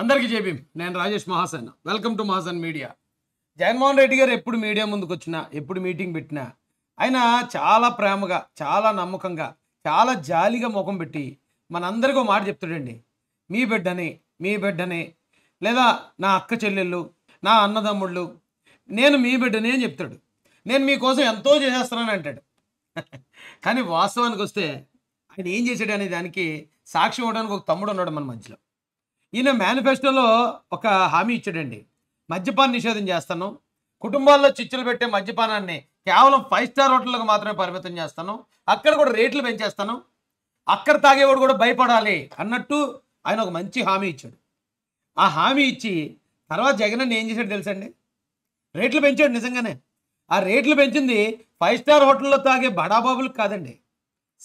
అందరికీ జేబీ నేను Rajesh Mahasan welcome to Mahasan media Jaganmohan Reddy గారు ఎప్పుడు మీడియా ముందుకు వచ్చినా ఎప్పుడు మీటింగ్ పెట్టినా ఆయన చాలా ప్రేమగా చాలా నమ్మకంగా చాలా జాలిగా ముఖం పెట్టి మనందరికీ ఒక మాట చెప్తాడండి మీ బిడ్డని మీ బిడ్డని లేదా నా అక్క చెల్లెళ్ళు నా అన్నదమ్ముళ్ళు నేను మీ బిడ్డని అని చెప్తాడు నేను మీకోసం ఎంతో చేసేస్తున్నాను అంటాడు కానీ వాస్తవానికి వస్తే ఆయన ఏం చేశాడు అనే దానికి సాక్షి ఇవ్వడానికి ఒక తమ్ముడు ఉన్నాడు మన మధ్యలో ఈయన మేనిఫెస్టోలో ఒక హామీ ఇచ్చాడండి మద్యపాన నిషేధం చేస్తాను కుటుంబాల్లో చిచ్చులు పెట్టే మద్యపానాన్ని కేవలం ఫైవ్ స్టార్ హోటళ్ళకు మాత్రమే పరిమితం చేస్తాను అక్కడ కూడా రేట్లు పెంచేస్తాను అక్కడ తాగేవాడు కూడా భయపడాలి అన్నట్టు ఆయన ఒక మంచి హామీ ఇచ్చాడు ఆ హామీ ఇచ్చి తర్వాత జగన్ ఏం చేశాడు తెలుసండి రేట్లు పెంచాడు నిజంగానే ఆ రేట్లు పెంచింది ఫైవ్ స్టార్ హోటల్లో తాగే బడాబాబులకు కాదండి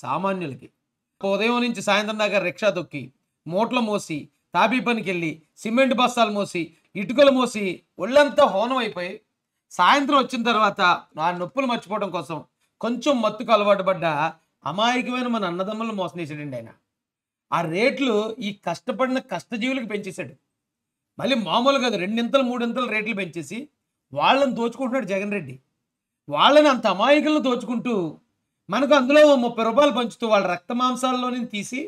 సామాన్యులకి ఉదయం నుంచి సాయంత్రం దాకా రిక్షా తొక్కి మూటలు మోసి తాబీ పనికి వెళ్ళి సిమెంట్ బస్తాలు మోసి ఇటుకలు మోసి ఒళ్ళంతా హోనం అయిపోయి సాయంత్రం వచ్చిన తర్వాత నా నొప్పులు మర్చిపోవడం కోసం కొంచెం మత్తుకు అలవాటు పడ్డ అమాయకమైన మన అన్నదమ్ములను మోసం ఆయన ఆ రేట్లు ఈ కష్టపడిన కష్టజీవులకు పెంచేశాడు మళ్ళీ మామూలు కాదు రెండింతలు మూడింతలు రేట్లు పెంచేసి వాళ్ళని దోచుకుంటున్నాడు జగన్ రెడ్డి వాళ్ళని అంత అమాయకులను దోచుకుంటూ మనకు అందులో ముప్పై రూపాయలు పంచుతూ వాళ్ళ రక్త మాంసాల్లోని తీసి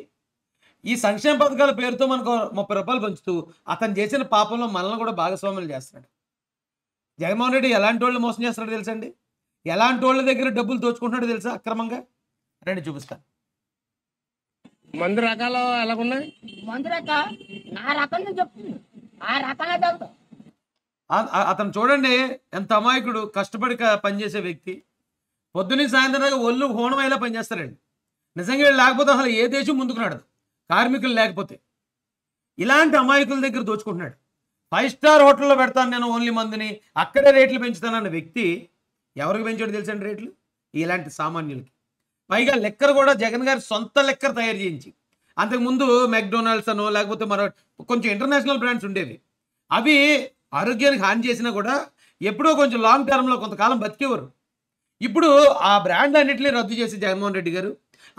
ఈ సంక్షేమ పథకాల పేరుతో మనకు ముప్పై రూపాయలు పంచుతూ అతను చేసిన పాపంలో మనల్ని కూడా భాగస్వాములు చేస్తున్నాడు జగన్మోహన్ రెడ్డి ఎలాంటి వాళ్ళు మోసం చేస్తున్నాడు తెలుసండి ఎలాంటి వాళ్ళ దగ్గర డబ్బులు దోచుకుంటున్నాడు తెలుసా అక్రమంగా రండి చూపిస్తాను మందు రకాలు మందు రకాల అతను చూడండి ఎంత అమాయకుడు కష్టపడి పనిచేసే వ్యక్తి పొద్దున్నే సాయంత్రం దాకా ఒళ్ళు హోణమైలా పనిచేస్తారండి నిజంగా లేకపోతే అసలు ఏ దేశం ముందుకు నడదు కార్మికులు లేకపోతే ఇలాంటి అమాయకుల దగ్గర దోచుకుంటున్నాడు ఫైవ్ స్టార్ హోటల్లో పెడతాను నేను ఓన్లీ మందిని అక్కడే రేట్లు పెంచుతానన్న వ్యక్తి ఎవరికి పెంచాడు తెలిసండి రేట్లు ఇలాంటి సామాన్యులకి పైగా లెక్కర్ కూడా జగన్ గారి సొంత లెక్కర్ తయారు చేయించి అంతకుముందు మెక్డొనాల్డ్స్ అనో లేకపోతే మరో కొంచెం ఇంటర్నేషనల్ బ్రాండ్స్ ఉండేవి అవి ఆరోగ్యానికి హాని చేసినా కూడా ఎప్పుడో కొంచెం లాంగ్ టర్మ్లో కొంతకాలం బతికేవారు ఇప్పుడు ఆ బ్రాండ్ అన్నింటినీ రద్దు చేసి జగన్మోహన్ రెడ్డి గారు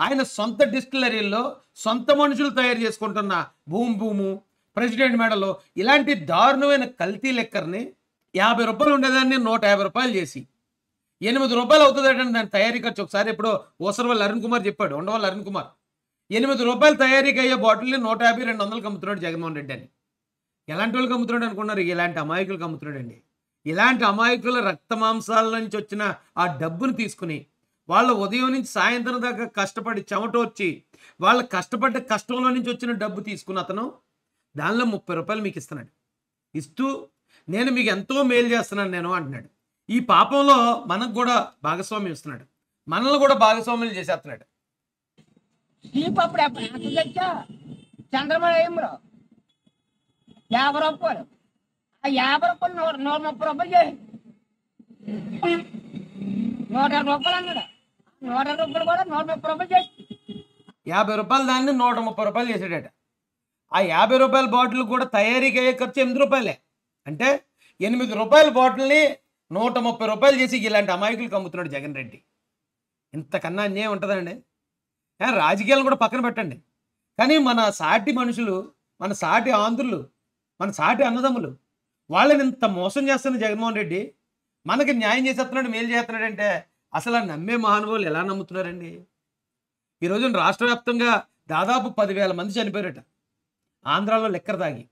ఆయన సొంత డిస్టిలరీల్లో సొంత మనుషులు తయారు చేసుకుంటున్న భూమి భూము ప్రెసిడెంట్ మెడలు ఇలాంటి దారుణమైన కల్తీ లెక్కర్ని యాభై రూపాయలు ఉండేదాన్ని నూట యాభై రూపాయలు చేసి ఎనిమిది రూపాయలు అవుతుందటండి దాని తయారీ ఖర్చు ఒకసారి ఎప్పుడో ఓసర్వల్ అరుణ్ కుమార్ చెప్పాడు ఉండవల్ అరుణ్ కుమార్ ఎనిమిది రూపాయలు తయారీకి అయ్యే బాటిల్ని నూట యాభై రెండు వందలు అమ్ముతున్నాడు జగన్మోహన్ రెడ్డి అని ఎలాంటి వాళ్ళకి అమ్ముతున్నాడు అనుకున్నారు ఇలాంటి కమ్ముతున్నాడు అమ్ముతున్నాడండి ఇలాంటి అమాయకుల రక్త మాంసాల నుంచి వచ్చిన ఆ డబ్బును తీసుకుని వాళ్ళు ఉదయం నుంచి సాయంత్రం దాకా కష్టపడి చెమట వచ్చి వాళ్ళు కష్టపడ్డ కష్టంలో నుంచి వచ్చిన డబ్బు తీసుకున్న అతను దానిలో ముప్పై రూపాయలు మీకు ఇస్తున్నాడు ఇస్తూ నేను మీకు ఎంతో మేలు చేస్తున్నాను నేను అంటున్నాడు ఈ పాపంలో మనకు కూడా భాగస్వామ్యం ఇస్తున్నాడు మనల్ని కూడా భాగస్వామ్యం చేసేస్తున్నాడు యాభై రూపాయలు ఆ యాభై రూపాయలు నూట నూట ముప్పై రూపాయలు నూట రూపాయలు అన్నాడు యాభై రూపాయలు దాన్ని నూట ముప్పై రూపాయలు చేసాడట ఆ యాభై రూపాయల బాటిల్ కూడా తయారీకి అయ్యే ఖర్చు ఎనిమిది రూపాయలే అంటే ఎనిమిది రూపాయల బాటిల్ని నూట ముప్పై రూపాయలు చేసి ఇలాంటి అమాయకులు అమ్ముతున్నాడు జగన్ రెడ్డి ఇంతకన్నా అన్యాయం ఉంటుందండి రాజకీయాలు కూడా పక్కన పెట్టండి కానీ మన సాటి మనుషులు మన సాటి ఆంధ్రులు మన సాటి అన్నదమ్ములు వాళ్ళని ఇంత మోసం చేస్తున్న జగన్మోహన్ రెడ్డి మనకి న్యాయం చేసేస్తున్నాడు మేలు చేస్తున్నాడంటే అసలు ఆ నమ్మే మహానుభావులు ఎలా నమ్ముతున్నారండి ఈరోజు రాష్ట్ర వ్యాప్తంగా దాదాపు పదివేల మంది చనిపోయారట ఆంధ్రాలో లెక్కర్ తాగి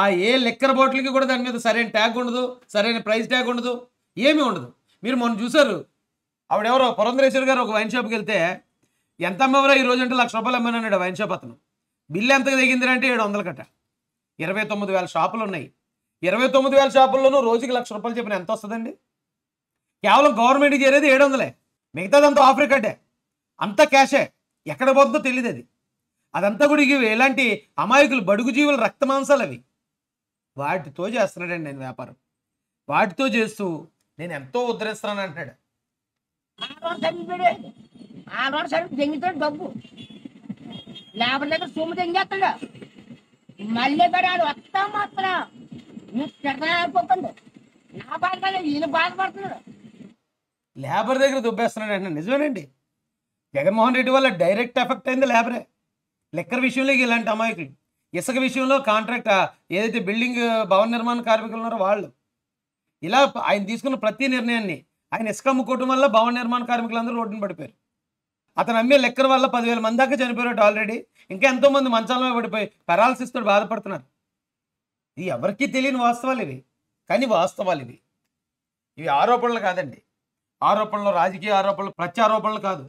ఆ ఏ లెక్కర్ బాటిల్కి కూడా దాని మీద సరైన ట్యాగ్ ఉండదు సరైన ప్రైస్ ట్యాగ్ ఉండదు ఏమీ ఉండదు మీరు మొన్న చూసారు ఆవిడెవరో పురంధరేశ్వర్ గారు ఒక వైన్ షాప్కి వెళ్తే ఎంత అమ్మవరో ఈ రోజు అంటే లక్ష రూపాయలు అమ్మాను అన్నాడు వైన్ షాప్ అతను బిల్లు ఎంత దిగింది అంటే ఏడు వందలు కట్ట ఇరవై తొమ్మిది వేల షాపులు ఉన్నాయి ఇరవై తొమ్మిది వేల షాపుల్లోనూ రోజుకి లక్ష రూపాయలు చెప్పిన ఎంత వస్తుందండి కేవలం గవర్నమెంట్ చేరేది ఏడు వందలే మిగతాదంతా ఆఫ్రికాటే అంతా క్యాషే ఎక్కడ పోతుందో తెలియదు అది అదంతా కూడా ఇవి ఎలాంటి అమాయకులు బడుగు జీవుల రక్తమాంసాలు అవి వాటితో చేస్తున్నాడండి నేను వ్యాపారం వాటితో చేస్తూ నేను ఎంతో ఉద్ధరిస్తున్నాను అంటున్నాడు దెంగితాడు డబ్బు లేకపోతే సొమ్ము దెంగేస్తాడు మళ్ళీ కూడా ఆడు మాత్రం నా బాధపడలేదు ఈయన బాధపడుతున్నాడు లేబర్ దగ్గర దుబ్బేస్తున్నాడు అంటే నిజమేనండి జగన్మోహన్ రెడ్డి వల్ల డైరెక్ట్ ఎఫెక్ట్ అయింది లేబరే లెక్కర్ విషయంలో ఇలాంటి అమాయకులు ఇసుక విషయంలో కాంట్రాక్ట్ ఏదైతే బిల్డింగ్ భవన నిర్మాణ కార్మికులు ఉన్నారో వాళ్ళు ఇలా ఆయన తీసుకున్న ప్రతి నిర్ణయాన్ని ఆయన ఇసుక అమ్ముకోవటం వల్ల భవన నిర్మాణ కార్మికులందరూ రోడ్డుని పడిపోయారు అతను అమ్మే లెక్కర్ వల్ల పదివేల మంది దాకా చనిపోయారు ఆల్రెడీ ఇంకా ఎంతోమంది మంచాలమే పడిపోయి పెరాలసిస్తో బాధపడుతున్నారు ఇది ఎవరికీ తెలియని వాస్తవాలు ఇవి కానీ వాస్తవాలు ఇవి ఇవి ఆరోపణలు కాదండి ఆరోపణలు రాజకీయ ఆరోపణలు ప్రత్యారోపణలు కాదు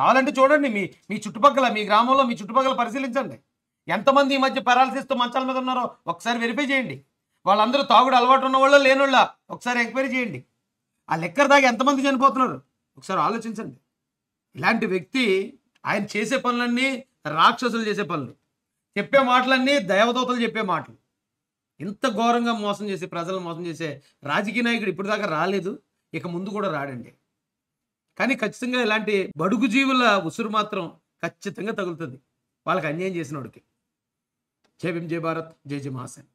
కావాలంటే చూడండి మీ మీ చుట్టుపక్కల మీ గ్రామంలో మీ చుట్టుపక్కల పరిశీలించండి ఎంతమంది ఈ మధ్య పెరాలసిస్తో మంచాల మీద ఉన్నారో ఒకసారి వెరిఫై చేయండి వాళ్ళందరూ తాగుడు అలవాటు ఉన్న లేని వాళ్ళ ఒకసారి ఎంక్వైరీ చేయండి ఆ లెక్కర్ దాకా ఎంతమంది చనిపోతున్నారు ఒకసారి ఆలోచించండి ఇలాంటి వ్యక్తి ఆయన చేసే పనులన్నీ రాక్షసులు చేసే పనులు చెప్పే మాటలన్నీ దేవదూతలు చెప్పే మాటలు ఇంత ఘోరంగా మోసం చేసి ప్రజలను మోసం చేసే రాజకీయ నాయకుడు ఇప్పుడు దాకా రాలేదు ఇక ముందు కూడా రాడండి కానీ ఖచ్చితంగా ఇలాంటి బడుగు జీవుల ఉసురు మాత్రం ఖచ్చితంగా తగులుతుంది వాళ్ళకి అన్యాయం చేసినోడికి జయ భీమ్ జై భారత్ జై జై మహాసేన్